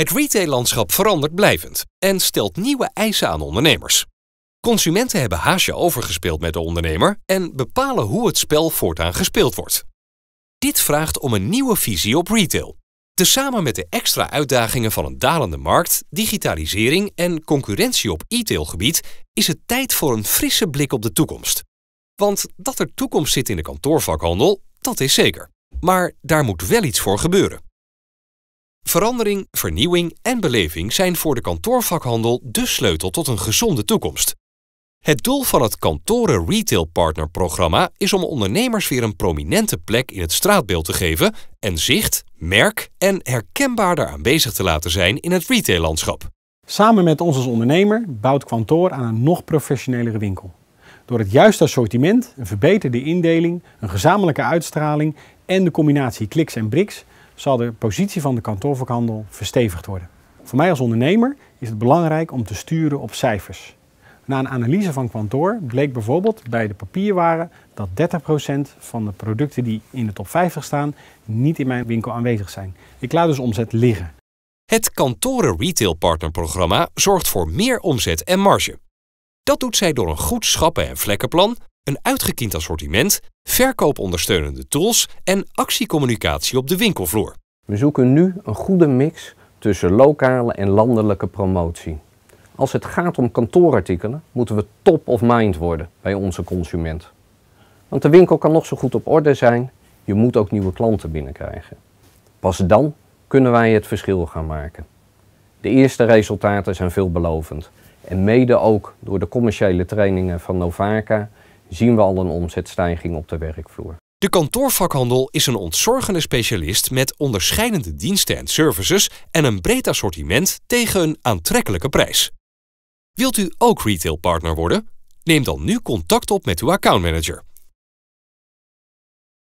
Het retaillandschap verandert blijvend en stelt nieuwe eisen aan ondernemers. Consumenten hebben haasje overgespeeld met de ondernemer en bepalen hoe het spel voortaan gespeeld wordt. Dit vraagt om een nieuwe visie op retail. Tezamen met de extra uitdagingen van een dalende markt, digitalisering en concurrentie op e-tailgebied is het tijd voor een frisse blik op de toekomst. Want dat er toekomst zit in de kantoorvakhandel, dat is zeker. Maar daar moet wel iets voor gebeuren. Verandering, vernieuwing en beleving zijn voor de kantoorvakhandel de sleutel tot een gezonde toekomst. Het doel van het Kantoren Retail Partner programma is om ondernemers weer een prominente plek in het straatbeeld te geven en zicht, merk en herkenbaarder aanwezig te laten zijn in het retaillandschap. Samen met ons als ondernemer bouwt Kantoor aan een nog professionelere winkel. Door het juiste assortiment, een verbeterde indeling, een gezamenlijke uitstraling en de combinatie kliks en bricks zal de positie van de kantoorvakhandel verstevigd worden. Voor mij als ondernemer is het belangrijk om te sturen op cijfers. Na een analyse van kantoor bleek bijvoorbeeld bij de papierwaren dat 30% van de producten die in de top 50 staan niet in mijn winkel aanwezig zijn. Ik laat dus omzet liggen. Het kantoren Retail Partner programma zorgt voor meer omzet en marge. Dat doet zij door een goed schappen- en vlekkenplan, een uitgekiend assortiment, verkoopondersteunende tools en actiecommunicatie op de winkelvloer. We zoeken nu een goede mix tussen lokale en landelijke promotie. Als het gaat om kantoorartikelen moeten we top of mind worden bij onze consument. Want de winkel kan nog zo goed op orde zijn, je moet ook nieuwe klanten binnenkrijgen. Pas dan kunnen wij het verschil gaan maken. De eerste resultaten zijn veelbelovend en mede ook door de commerciële trainingen van Novaca zien we al een omzetstijging op de werkvloer. De kantoorvakhandel is een ontzorgende specialist met onderscheidende diensten en services en een breed assortiment tegen een aantrekkelijke prijs. Wilt u ook retailpartner worden? Neem dan nu contact op met uw accountmanager.